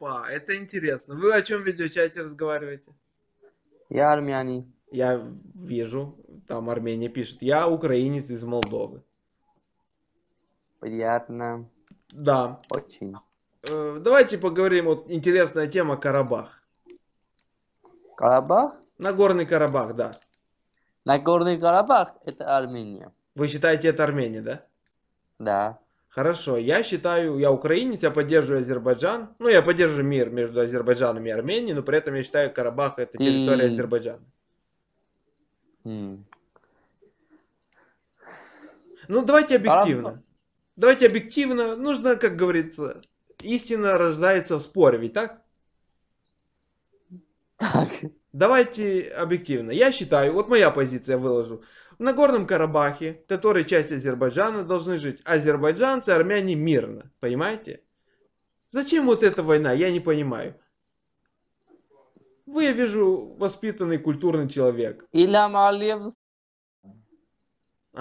Опа, это интересно. Вы о чем в видеочате разговариваете? Я армянин. Я вижу, там Армения пишет. Я украинец из Молдовы. Приятно. Да. Очень. Э, давайте поговорим, вот интересная тема Карабах. Карабах? Нагорный Карабах, да. Нагорный Карабах – это Армения. Вы считаете, это Армения, да? Да. Хорошо, я считаю, я украинец, я поддерживаю Азербайджан. Ну, я поддерживаю мир между Азербайджаном и Арменией, но при этом я считаю, Карабах это территория mm. Азербайджана. Mm. Ну, давайте объективно. А... Давайте объективно. Нужно, как говорится, истина рождается в споре, ведь так? Так. Давайте объективно. Я считаю, вот моя позиция выложу. В Нагорном Карабахе, который часть Азербайджана, должны жить азербайджанцы, армяне мирно. Понимаете? Зачем вот эта война? Я не понимаю. Вы, я вижу, воспитанный культурный человек. Илям Алиев. А.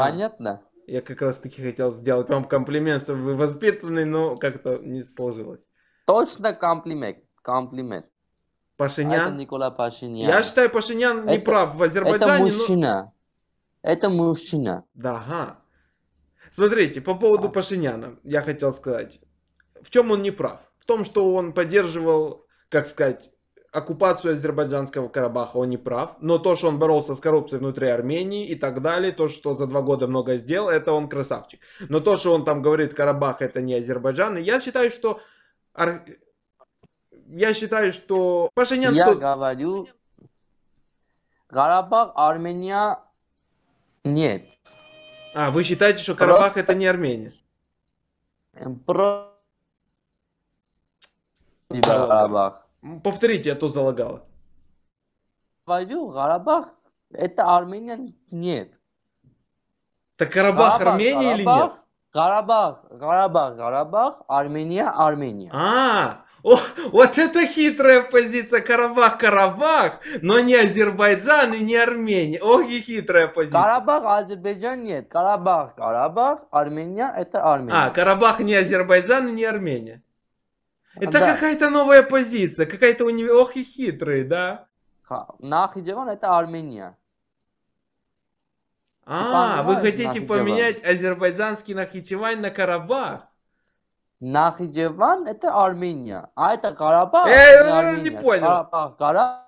Понятно? я как раз таки хотел сделать вам комплимент, что вы воспитанный, но как-то не сложилось. Точно комплимент. Комплимент. Пашинян. Это Никола Пашинян. Я считаю, Пашинян это, не прав в Азербайджане. Это мужчина. Но... Это мужчина. Да, ага. Смотрите, по поводу а. Пашиняна я хотел сказать. В чем он не прав? В том, что он поддерживал, как сказать, оккупацию азербайджанского Карабаха, он не прав. Но то, что он боролся с коррупцией внутри Армении и так далее, то, что за два года много сделал, это он красавчик. Но то, что он там говорит, Карабах это не Азербайджан, я считаю, что я считаю, что Пашинян... Я что... говорю, Карабах, Армения нет. А, вы считаете, что Карабах это не Армения? Про... Карабах. Повторите, я а то залагало. Говорю, Карабах это Армения нет. Так Карабах, Карабах Армения Карабах, или нет? Карабах, Карабах, Карабах, Армения, Армения. А, о, вот это хитрая позиция. Карабах, Карабах, но не Азербайджан и не Армения. Ох и хитрая позиция. Карабах, Азербайджан нет. Карабах, Карабах, Армения это Армения. А, Карабах не Азербайджан и не Армения. Это да. какая-то новая позиция, какая-то у него, ох и хитрый, да? Нахиджеван это Армения. А, вы хотите поменять азербайджанский Нахичевань на Карабах? Нахиджеван – это Армения, а это Карабах. Я э, не, э, э, не понял. Карабах, Карабах.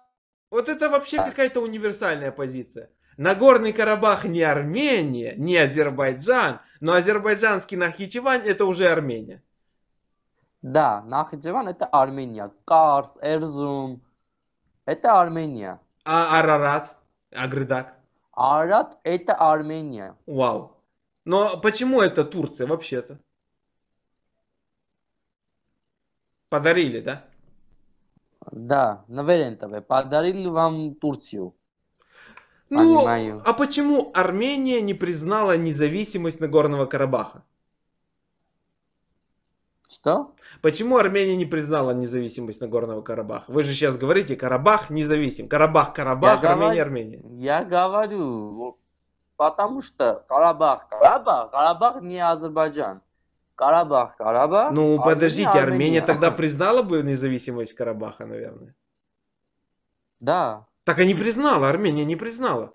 Вот это вообще какая-то универсальная позиция. Нагорный Карабах не Армения, не Азербайджан, но азербайджанский Нахичеван это уже Армения. Да, Нахичеван это Армения. Карс, Эрзум это Армения. А Арарат, Агридак? Арарат это Армения. Вау. Но почему это Турция вообще-то? Подарили, да? Да, на Велентове. Подарили вам Турцию. Ну, Понимаю. а почему Армения не признала независимость Нагорного Карабаха? Что? Почему Армения не признала независимость Нагорного Карабаха? Вы же сейчас говорите, Карабах независим. Карабах, Карабах, я Армения, говор... Армения. Я говорю, потому что Карабах, Карабах, Карабах не Азербайджан. Карабах, Карабах. Ну, подождите, Армения, Армения тогда признала бы независимость Карабаха, наверное. Да. Так и не признала, Армения не признала.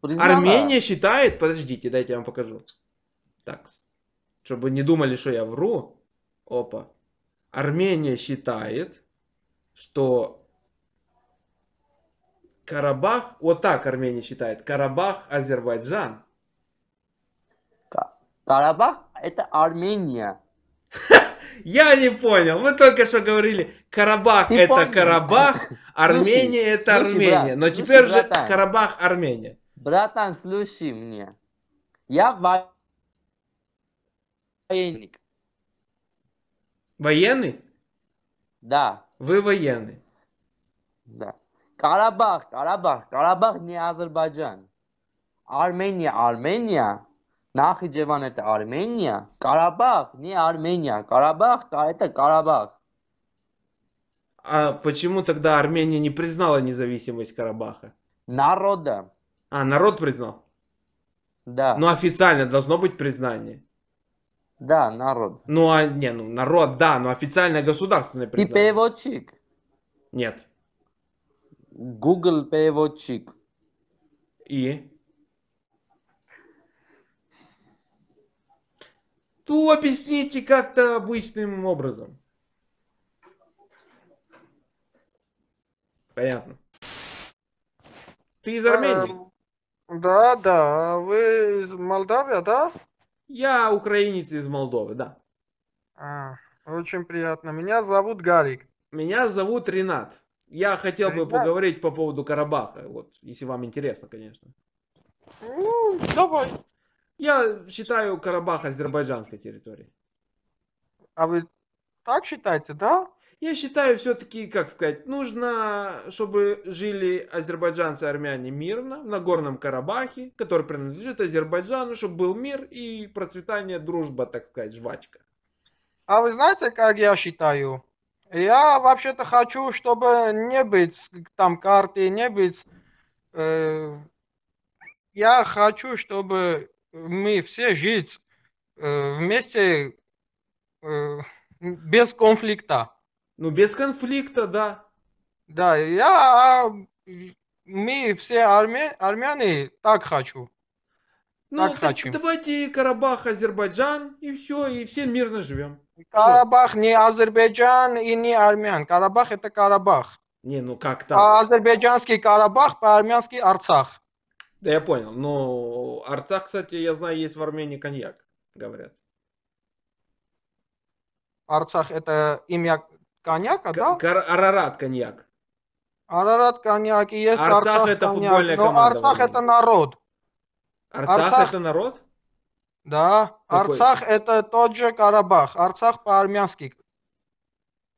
признала. Армения считает, подождите, дайте я вам покажу. Так, чтобы не думали, что я вру. Опа. Армения считает, что Карабах, вот так Армения считает, Карабах Азербайджан. Карабах это Армения. Я не понял. Мы только что говорили, Карабах Ты это понял? Карабах, Армения слушай, это Армения. Брат, Но слушай, теперь братан, Карабах Армения. Братан, слушай мне. Я военный. Военный? Да. Вы военный. Да. Карабах, Карабах, Карабах не Азербайджан. Армения, Армения Նախիջևան это Армения, Карабах не Армения, Карабах это Карабах. А почему тогда Армения не признала независимость Карабаха? Народа. А, народ признал? Да. Но ну, официально должно быть признание. Да, народ. Ну, а, не, ну, народ, да, но официальное государственное признание. И переводчик. Нет. Google переводчик. И? Ту объясните как-то обычным образом. Понятно. Ты из эм, Армении? да, да. Вы из Молдавии, да? Я украинец из Молдовы, да. А, очень приятно. Меня зовут Гарик. Меня зовут Ренат. Я хотел Ренат? бы поговорить по поводу Карабаха, вот, если вам интересно, конечно. Ну, давай. Я считаю Карабах азербайджанской территорией. А вы так считаете, да? Я считаю, все-таки, как сказать, нужно, чтобы жили азербайджанцы и армяне мирно, на горном Карабахе, который принадлежит Азербайджану, чтобы был мир и процветание, дружба, так сказать, жвачка. А вы знаете, как я считаю? Я вообще-то хочу, чтобы не быть там карты, не быть... Э, я хочу, чтобы мы все жить э, вместе э, без конфликта. Ну, без конфликта, да. Да, я, мы все армя, армяне так хочу. Ну, так, так хочу. давайте Карабах, Азербайджан, и все, и все мирно живем. Карабах не Азербайджан и не армян. Карабах это Карабах. Не, ну как а так? А азербайджанский Карабах, по-армянски Арцах. Да я понял. но ну, Арцах, кстати, я знаю, есть в Армении коньяк, говорят. Арцах это имя коньяка, К- да? Арарат коньяк. Арарат коньяк и есть Арцах, Арцах это коньяк. футбольная Но ну, Арцах это народ. Арцах, Арцах это народ? Да. Какой? Арцах это тот же Карабах. Арцах по-армянски.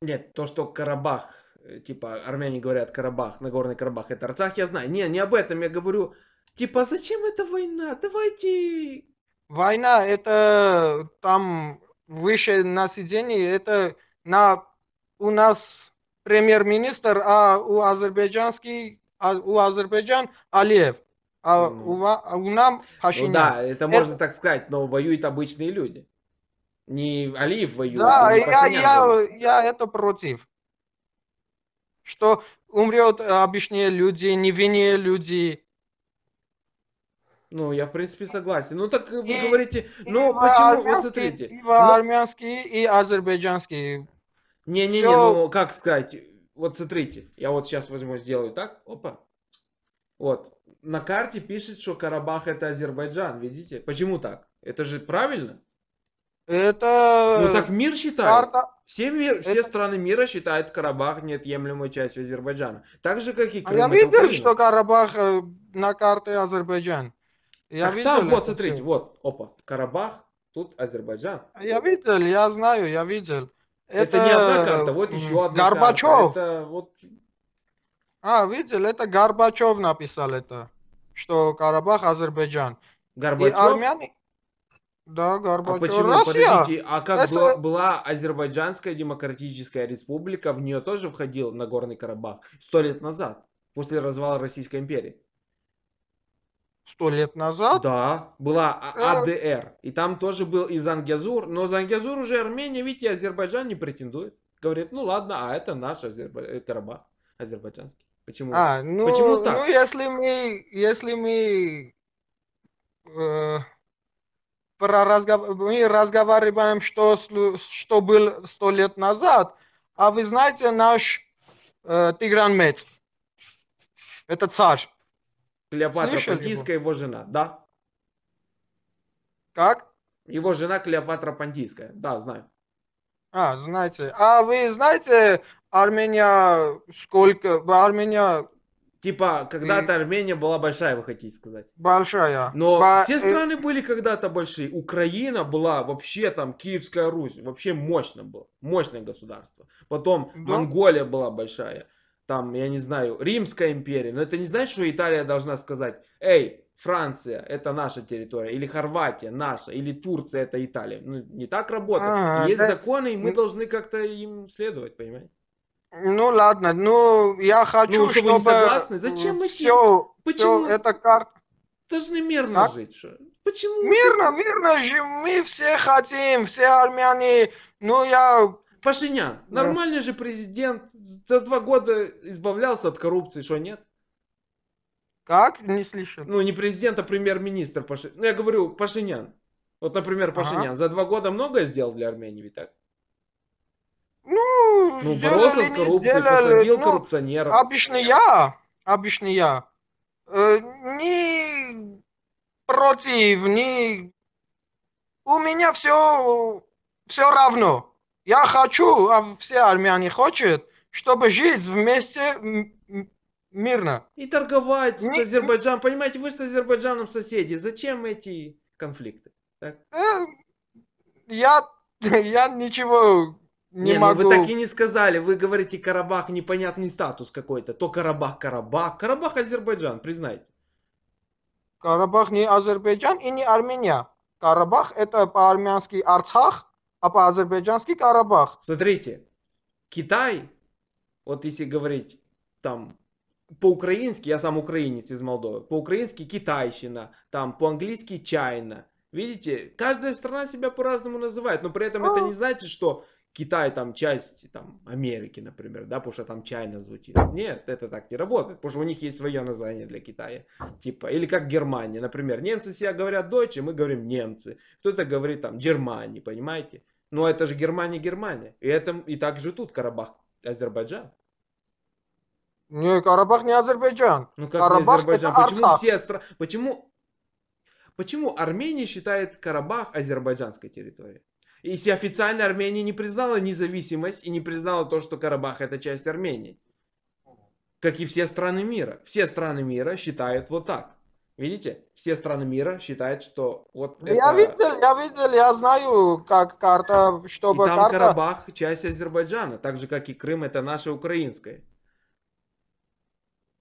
Нет, то, что Карабах, э, типа армяне говорят Карабах, Нагорный Карабах, это Арцах, я знаю. Не, не об этом я говорю Типа, зачем эта война? Давайте... Война, это там выше на сидении, это на у нас премьер-министр, а у азербайджанский, а у Азербайджан Алиев. А ну. у, а у нам Пашинян. Ну да, это, это можно так сказать, но воюют обычные люди. Не Алиев воюет, да, не я, я, я это против. Что умрет обычные люди, невинные люди, ну, я в принципе согласен. Ну так э, вы и, говорите, ну почему, вы смотрите. И но... армянский, и азербайджанский. Не-не-не, Все... ну как сказать, вот смотрите, я вот сейчас возьму, сделаю так, опа. Вот, на карте пишет, что Карабах это Азербайджан, видите? Почему так? Это же правильно? Это... Ну так мир считает. Карта... Все, мир, все это... страны мира считают Карабах неотъемлемой частью Азербайджана. Так же, как и а Крым. А я видел, что Карабах э, на карте Азербайджан. Я так, видел там, вот, смотрите, фильм. вот, опа, Карабах, тут Азербайджан. А я видел, я знаю, я видел. Это, это не одна карта, вот еще одна Горбачев. карта. Это вот... А, видел, это Горбачев написал это, что Карабах, Азербайджан. Горбачев? И армяне... Да, Горбачев. А почему, Россия? подождите, а как это... была Азербайджанская Демократическая Республика, в нее тоже входил Нагорный Карабах сто лет назад, после развала Российской империи? сто лет назад. Да, была АДР. Э, а и там тоже был и Зангезур. Но Зангезур уже Армения, видите, Азербайджан не претендует. Говорит, ну ладно, а это наш Азербайджан, Карабах азербайджанский. Почему? А, ну, Почему ну, так? Ну, если мы, если мы э, про разгов... мы разговариваем, что, что был сто лет назад, а вы знаете наш э, Тигран Мец, это царь. Клеопатра Слышали Понтийская, его? жена, да. Как? Его жена Клеопатра Понтийская, да, знаю. А, знаете. А вы знаете Армения сколько... Армения... Типа, когда-то Армения была большая, вы хотите сказать? Большая. Но Ба... все э, страны были когда-то большие. Украина была вообще там, Киевская Русь, вообще мощно было. Мощное государство. Потом да? Монголия была большая там, я не знаю, Римская империя. Но это не значит, что Италия должна сказать, эй, Франция это наша территория, или Хорватия наша, или Турция это Италия. Ну, не так работает. А, Есть да... законы, и мы должны как-то им следовать, понимаете? Ну ладно, ну я хочу, ну, что чтобы... вы не согласны? Зачем мы все, Почему? Все, это карта. Должны мирно а? жить. Что? Почему? Мирно, мирно же Мы все хотим, все армяне. Ну я Пашинян, да. нормальный же президент, за два года избавлялся от коррупции, что нет? Как? Не слышал. Ну, не президент, а премьер-министр Пашинян. Ну, я говорю, Пашинян. Вот, например, Пашинян ага. за два года многое сделал для Армении, ведь Ну, ну сделали, боролся с коррупцией, сделали, посадил ну, коррупционеров. Обычно я, обычно я, э, не против, не... У меня все, все равно. Я хочу, а все армяне хотят, чтобы жить вместе мирно. И торговать Ми... с Азербайджаном. Понимаете, вы с Азербайджаном соседи. Зачем эти конфликты? Так? Э, я, я ничего не, не ну могу. вы так и не сказали. Вы говорите Карабах, непонятный статус какой-то. То Карабах, Карабах. Карабах Азербайджан, признайте. Карабах не Азербайджан и не Армения. Карабах это по-армянски Арцах, а по-азербайджански Карабах. Смотрите, Китай, вот если говорить там по-украински, я сам украинец из Молдовы, по-украински китайщина, там по-английски чайна. Видите, каждая страна себя по-разному называет, но при этом а. это не значит, что Китай там часть там, Америки, например, да, потому что там чайно звучит. Нет, это так не работает, потому что у них есть свое название для Китая. Типа, или как Германия, например, немцы себя говорят дойче, мы говорим немцы. Кто-то говорит там Германия понимаете? Но это же Германия, Германия. И, это, и так же тут Карабах, Азербайджан. Не, Карабах не Азербайджан. Ну как Карабах не Азербайджан? Почему Арцах. все стра... Почему... Почему Армения считает Карабах азербайджанской территорией? Если официально Армения не признала независимость и не признала то, что Карабах это часть Армении. Как и все страны мира. Все страны мира считают вот так. Видите, все страны мира считают, что вот ну, Я это... видел, я видел, я знаю, как карта, чтобы и там карта... Карабах часть Азербайджана, так же, как и Крым, это наше украинское.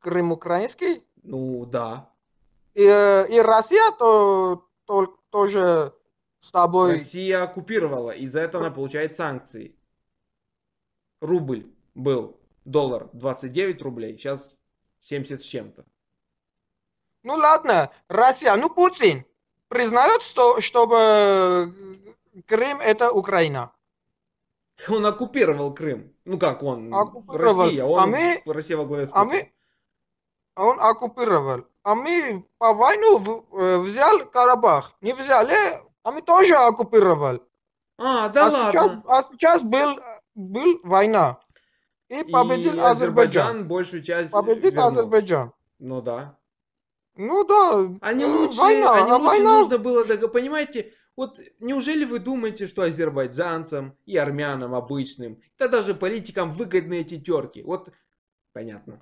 Крым украинский? Ну, да. И, э, и Россия то, то, тоже с тобой... Россия оккупировала, и за это она получает санкции. Рубль был доллар 29 рублей, сейчас 70 с чем-то. Ну ладно, Россия, ну Путин признает, что чтобы Крым это Украина. Он оккупировал Крым. Ну как он? Оккупировал. Россия. Он, а мы, Россия во главе с а Путиным. А мы, он оккупировал. А мы по войну э, взял Карабах. Не взяли мы тоже оккупировали. А, да а ладно. Сейчас, а сейчас был, был война. И победил и Азербайджан. Азербайджан. Большую часть Победил вернул. Азербайджан. Ну да. Ну да. Они э, лучше, война, они а лучше война... нужно было, понимаете, вот неужели вы думаете, что азербайджанцам и армянам обычным, да даже политикам выгодны эти терки? Вот понятно.